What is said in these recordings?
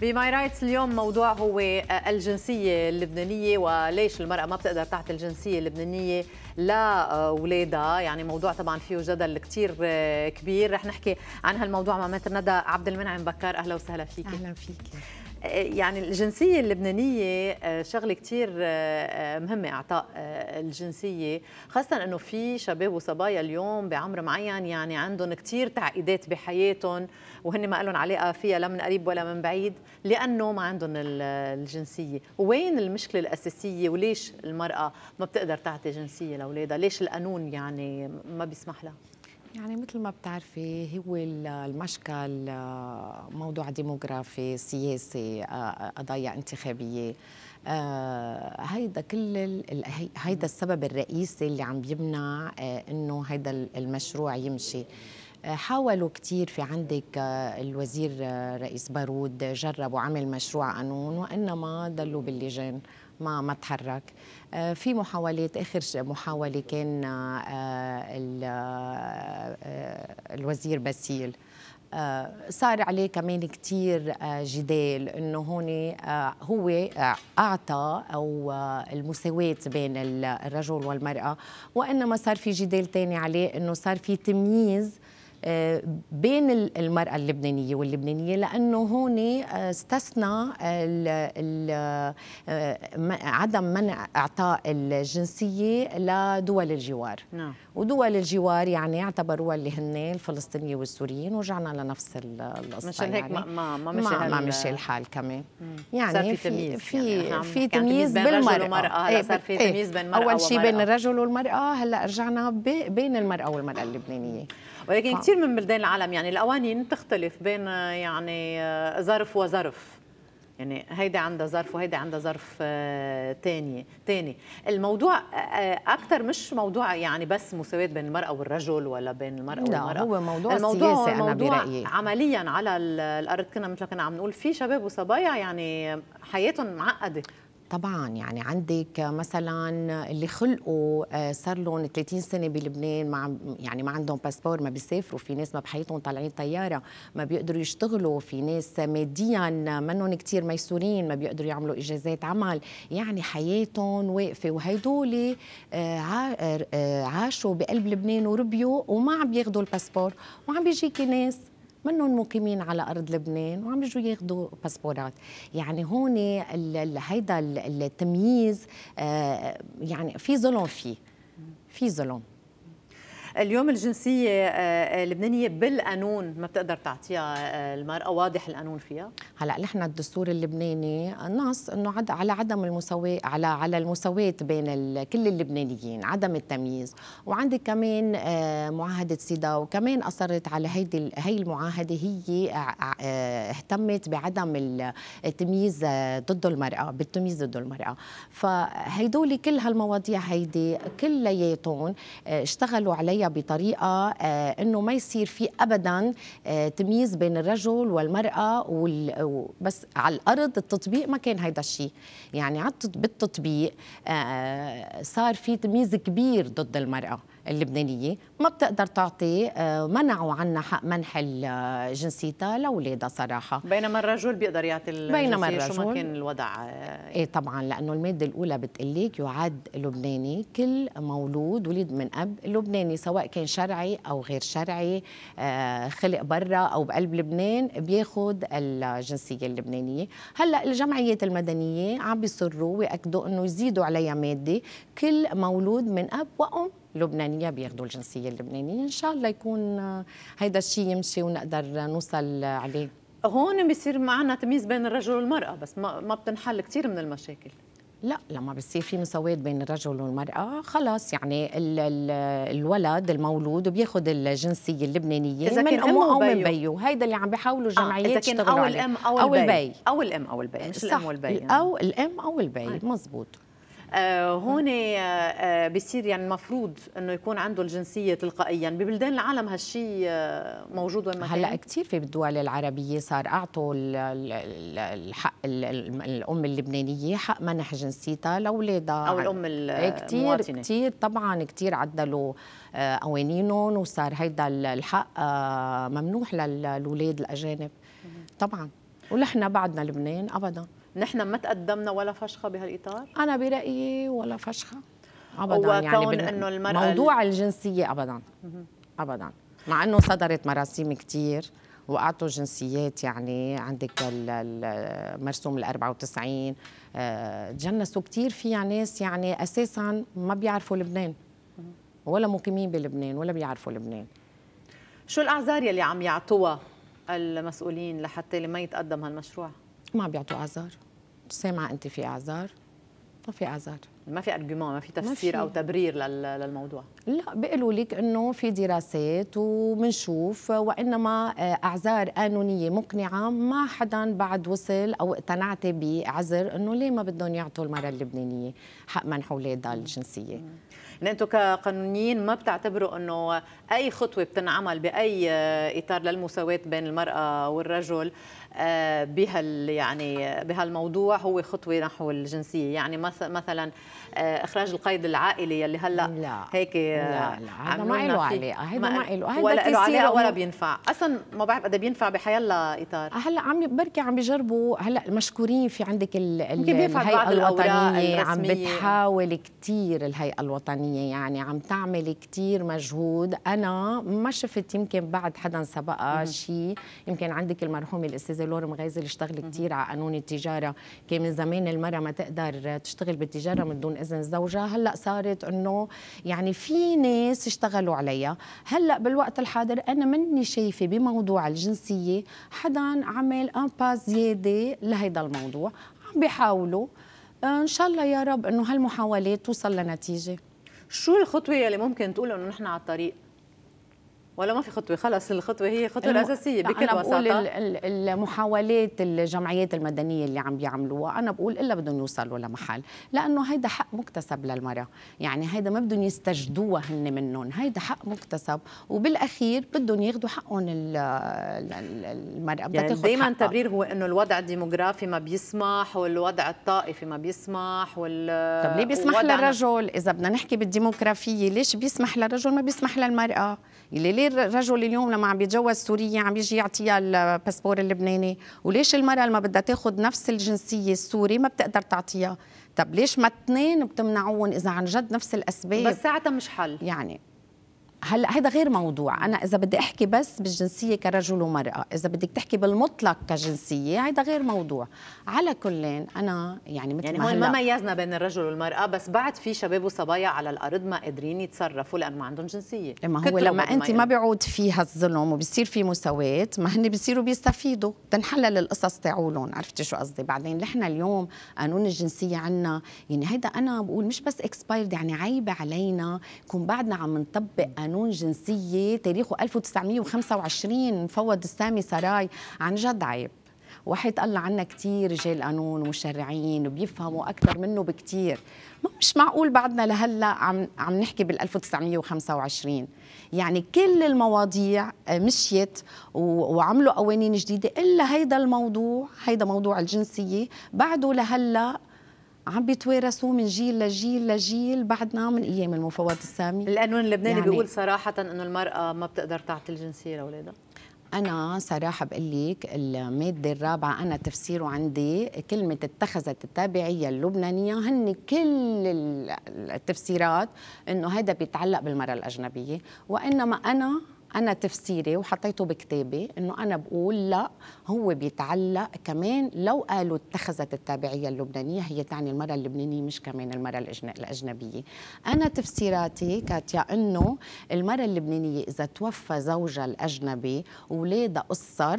بماي رايتس اليوم موضوع هو آه، الجنسيه اللبنانيه وليش المراه ما بتقدر تعطي الجنسيه اللبنانيه لاولادها يعني موضوع طبعا فيه جدل كثير آه، كبير رح نحكي عن هالموضوع مع متر ندى عبد المنعم بكار اهلا وسهلا فيك اهلا فيك يعني الجنسية اللبنانية آه، شغلة كتير آه، آه، مهمة إعطاء الجنسية خاصة أنه في شباب وصبايا اليوم بعمر معين يعني عندهم كتير تعقيدات بحياتهم وهن ما لهم علاقة فيها لا من قريب ولا من بعيد لأنه ما عندهم الجنسية وين المشكلة الأساسية وليش المرأة ما بتقدر تعطي جنسية لأولادها ليش القانون يعني ما بيسمح لها يعني مثل ما بتعرفي هو المشكل آه، موضوع ديموغرافي سياسي آه، آه، قضايا انتخابيه هيدا كل هيدا السبب الرئيسي اللي عم بيمنع انه هيدا المشروع يمشي حاولوا كثير في عندك الوزير رئيس بارود جرب وعمل مشروع قانون وانما ضلوا باللجان ما ما تحرك آه، في محاولات اخر محاوله كان آه، آه، الوزير باسيل صار عليه كمان كتير جدال انه هون هو اعطى او المساواه بين الرجل والمراه وانما صار في جدال تاني عليه انه صار في تمييز آه، بين المرأة اللبنانية واللبنانية لأنه هون آه، استثنى آه، عدم منع إعطاء الجنسية لدول الجوار نعم. ودول الجوار يعني اعتبروها اللي هن الفلسطينيه والسوريين ورجعنا لنفس القصه مشان هيك يعني ما ما مشي ما, ما مشي الحال كمان يعني في تمييز في يعني في نعم. تمييز بين بالمرأة ومرأة. ايه صار في إيه. تمييز بين المرأة اول شيء بين الرجل والمرأة هلا رجعنا بين المرأة والمرأة اللبنانية ولكن كثير من بلدان العالم يعني القوانين تختلف بين يعني آه، ظرف وظرف يعني هيدا عندها ظرف وهيدا عندها ظرف آه، تاني تاني الموضوع آه، آه، اكثر مش موضوع يعني بس مساواه بين المراه والرجل ولا بين المراه لا والمراه هو موضوع الموضوع سياسي موضوع انا برايي عمليا على الارض كنا مثل كنا عم نقول في شباب وصبايا يعني حياتهم معقده طبعا يعني عندك مثلا اللي خلقوا آه، صار لهم 30 سنه بلبنان ما يعني ما عندهم باسبور ما بيسافروا في ناس ما بحياتهم طالعين طياره ما بيقدروا يشتغلوا في ناس ماديا منهم كثير ميسورين ما بيقدروا يعملوا اجازات عمل يعني حياتهم واقفه وهدول آه، آه، عاشوا بقلب لبنان وربيوا وما عم بياخذوا الباسبور وعم بيجيكي ناس منهم مقيمين على أرض لبنان وعم يجوا ياخذوا باسبورات يعني هون هيدا التمييز آه، يعني في ظلم فيه في ظلم اليوم الجنسيه آه، آه، اللبنانيه بالقانون ما بتقدر تعطيها آه، المراه واضح القانون فيها هلا نحن الدستور اللبناني نص انه عد على عدم المساواه على على المساواه بين كل اللبنانيين عدم التمييز وعندك كمان معاهده سيدا وكمان اصرت على هيدي هي المعاهده هي اهتمت بعدم التمييز ضد المراه بالتمييز ضد المراه فهيدول كل هالمواضيع هيدي كلياتهم اشتغلوا عليها عليها بطريقه آه، انه ما يصير في ابدا آه، تمييز بين الرجل والمراه وال... بس على الارض التطبيق ما كان هيدا الشيء يعني بالتطبيق آه، صار في تمييز كبير ضد المراه اللبنانية ما بتقدر تعطي آه، منعوا عنا حق منح جنسيتها لأولادها صراحة بينما الرجل بيقدر يعطي بينما الرجل شو ما كان الوضع ايه طبعا لأنه المادة الأولى بتقليك يعد لبناني كل مولود ولد من أب لبناني سواء كان شرعي أو غير شرعي آه، خلق برا أو بقلب لبنان بياخد الجنسية اللبنانية هلأ الجمعيات المدنية عم بيصروا ويأكدوا أنه يزيدوا عليها مادة كل مولود من أب وأم لبنانيه بياخذوا الجنسيه اللبنانيه ان شاء الله يكون آه، هيدا الشيء يمشي ونقدر نوصل عليه هون بصير معنا تمييز بين الرجل والمراه بس ما, ما بتنحل كثير من المشاكل لا لما بصير في مساواة بين الرجل والمرأة خلاص يعني الـ الـ الولد المولود بياخذ الجنسية اللبنانية إذا من كان أمه أو من بيه هيدا اللي عم بيحاولوا الجمعيات آه، إذا كان أو الأم أو, أو البي. أو الأم أو البي مش الأم او البي أو الأم أو البي آه. مزبوط آه، هون آه، آه، بصير يعني المفروض انه يكون عنده الجنسيه تلقائيا ببلدان العالم هالشيء موجود وين ما هلا كثير في بالدول العربيه صار اعطوا الحق الام اللبنانيه حق منح جنسيتها لاولادها او الام إيه، المواطنه كثير كثير طبعا كثير عدلوا قوانينهم وصار هيدا الحق ممنوح للاولاد الاجانب طبعا ونحن بعدنا لبنان ابدا نحن ما تقدمنا ولا فشخه بهالاطار انا برايي ولا فشخه ابدا يعني انه المراه موضوع الجنسيه ابدا ابدا مع انه صدرت مراسيم كثير وقعتوا جنسيات يعني عندك المرسوم ال 94 آه، تجنسوا كثير فيها ناس يعني اساسا ما بيعرفوا لبنان ولا مقيمين بلبنان ولا بيعرفوا لبنان شو الاعذار يلي عم يعطوها المسؤولين لحتى ما يتقدم هالمشروع؟ ما بيعطوا اعذار سامعه انت في اعذار ما في اعذار ما في ارجيومون ما في تفسير ما في. او تبرير للموضوع لا بيقولوا لك انه في دراسات وبنشوف وانما آه، اعذار قانونيه مقنعه ما حدا بعد وصل او اقتنعت بعذر انه ليه ما بدهم يعطوا المراه اللبنانيه حق منح اولادها الجنسيه ان انتم كقانونيين ما بتعتبروا انه اي خطوه بتنعمل باي آه، اطار للمساواه بين المراه والرجل آه، بهال يعني بهالموضوع هو خطوه نحو الجنسيه يعني مثلا آه، اخراج القيد العائلي يلي هلا لا هيك لا لا هذا ما له علاقه هذا ما له ولا له علاقه ولا بينفع اصلا ما بعرف قد بينفع الله اطار هلا عم بركي عم بجربوا هلا مشكورين في عندك الهيئه الوطنيه عم بتحاول كثير الهيئه الوطنيه الفنية يعني،, يعني عم تعمل كتير مجهود أنا ما شفت يمكن بعد حدا سبقها شيء يمكن عندك المرحومة الأستاذة لور مغازل اشتغلت كتير على قانون التجارة كان من زمان المرأة ما تقدر تشتغل بالتجارة من دون إذن زوجها هلأ صارت أنه يعني في ناس اشتغلوا عليها هلأ بالوقت الحاضر أنا مني شايفة بموضوع الجنسية حدا عمل أنباس زيادة لهيدا الموضوع عم بيحاولوا ان شاء الله يا رب انه هالمحاولات توصل لنتيجه شو الخطوه اللي ممكن تقول انه نحن على الطريق ولا ما في خطوه خلص الخطوه هي الخطوه الم... الاساسيه بكل بساطه بقول المحاولات الجمعيات المدنيه اللي عم بيعملوها انا بقول الا بدهم يوصلوا لمحل لانه هيدا حق مكتسب للمراه يعني هيدا ما بدهم يستجدوها هن منهم هيدا حق مكتسب وبالاخير بدهم ياخذوا حقهم المراه يعني دائما التبرير هو انه الوضع الديموغرافي ما بيسمح والوضع الطائفي ما بيسمح وال طب ليه بيسمح للرجل اذا بدنا نحكي بالديموغرافيه ليش بيسمح للرجل ما بيسمح للمراه اللي ليه كثير رجل اليوم لما عم بيتجوز سورية عم بيجي يعطيها الباسبور اللبناني وليش المرأة لما بدها تاخذ نفس الجنسية السورية ما بتقدر تعطيها طب ليش ما اثنين بتمنعون اذا عن جد نفس الاسباب بس ساعتها مش حل يعني هلا هذا غير موضوع انا اذا بدي احكي بس بالجنسيه كرجل ومراه اذا بدك تحكي بالمطلق كجنسيه هذا غير موضوع على كلين انا يعني مثل يعني ما هلا ما ميزنا بين الرجل والمراه بس بعد في شباب وصبايا على الارض ما قادرين يتصرفوا لان ما عندهم جنسيه إيه ما هو لما انت ما بيعود فيها الظلم وبصير في مساواه ما هن بيصيروا بيستفيدوا تنحلل القصص تاعولهم عرفتي شو قصدي بعدين نحن اليوم قانون الجنسيه عنا يعني هيدا انا بقول مش بس اكسبايرد يعني عيب علينا كون بعدنا عم نطبق قانون قانون جنسية تاريخه 1925 فوض السامي سراي عن جد عيب قال عنا كثير رجال قانون ومشرعين بيفهموا اكثر منه بكثير ما مش معقول بعدنا لهلا عم عم نحكي بال 1925 يعني كل المواضيع مشيت وعملوا قوانين جديده الا هيدا الموضوع هيدا موضوع الجنسيه بعده لهلا عم بيتوارثوا من جيل لجيل لجيل بعدنا من ايام المفوض السامي القانون اللبناني يعني بيقول صراحه انه المراه ما بتقدر تعطي الجنسيه لاولادها أنا صراحة بقول لك المادة الرابعة أنا تفسيره عندي كلمة اتخذت التابعية اللبنانية هن كل التفسيرات إنه هذا بيتعلق بالمرأة الأجنبية وإنما أنا انا تفسيري وحطيته بكتابي انه انا بقول لا هو بيتعلق كمان لو قالوا اتخذت التابعيه اللبنانيه هي تعني المراه اللبنانيه مش كمان المراه الاجنبيه انا تفسيراتي كاتيا انه المراه اللبنانيه اذا توفى زوجها الاجنبي واولادها قصر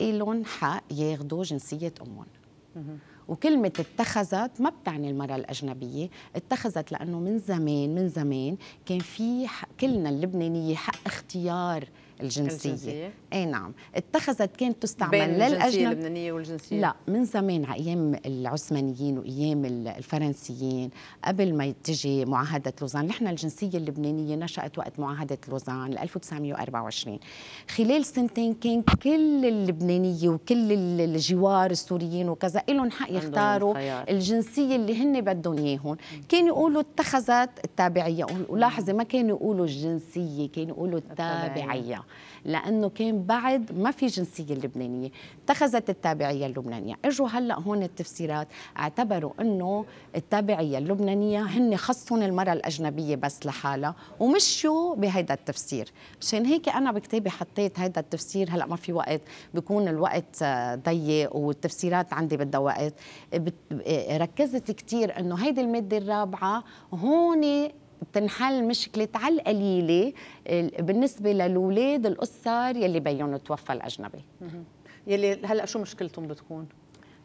إلهم حق ياخذوا جنسيه امهم وكلمة اتخذت ما بتعني المرأة الأجنبية اتخذت لأنه من زمان من زمان كان في كلنا اللبنانية حق اختيار الجنسية, الجنسية. أي نعم اتخذت كانت تستعمل بين للأجنب الجنسية اللبنانية والجنسية لا من زمان أيام العثمانيين وأيام الفرنسيين قبل ما تجي معاهدة لوزان نحن الجنسية اللبنانية نشأت وقت معاهدة لوزان 1924 خلال سنتين كان كل اللبنانية وكل الجوار السوريين وكذا لهم حق يختاروا الجنسية اللي هن بدهم إياهم كانوا يقولوا اتخذت التابعية ولاحظي ما كانوا يقولوا الجنسية كانوا يقولوا التابعية لانه كان بعد ما في جنسيه لبنانيه اتخذت التابعيه اللبنانيه اجوا هلا هون التفسيرات اعتبروا انه التابعيه اللبنانيه هن خصهم المراه الاجنبيه بس لحالها ومشوا بهيدا التفسير مشان هيك انا بكتابي حطيت هيدا التفسير هلا ما في وقت بكون الوقت ضيق والتفسيرات عندي بدها وقت ركزت كثير انه هيدي الماده الرابعه هون بتنحل مشكلة على القليلة بالنسبة للأولاد الأسر يلي بيهم توفى الأجنبي يلي هلا شو مشكلتهم بتكون؟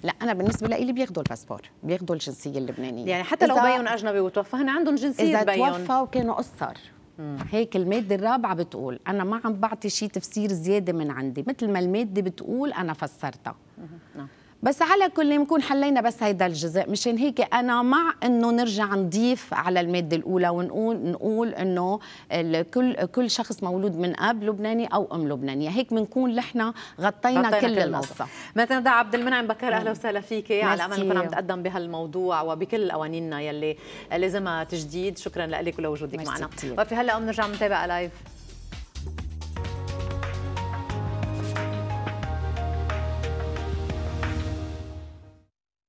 لا انا بالنسبه لي بياخذوا الباسبور بياخذوا الجنسيه اللبنانيه يعني حتى لو بين اجنبي وتوفى هن عندهم جنسيه اذا بيون. توفى وكانوا اسر هيك المادة الرابعة بتقول أنا ما عم بعطي شيء تفسير زيادة من عندي مثل ما المادة بتقول أنا فسرتها بس على كل نكون حلينا بس هيدا الجزء مشان هيك انا مع انه نرجع نضيف على الماده الاولى ونقول نقول انه كل كل شخص مولود من اب لبناني او ام لبنانيه هيك بنكون نحن غطينا, غطينا كل القصه متندى عبد المنعم بكر اهلا وسهلا فيك على امل نكون عم تقدم بهالموضوع وبكل قوانيننا يلي لازمها تجديد شكرا لك ولوجودك معنا وفي هلا بنرجع بنتابع لايف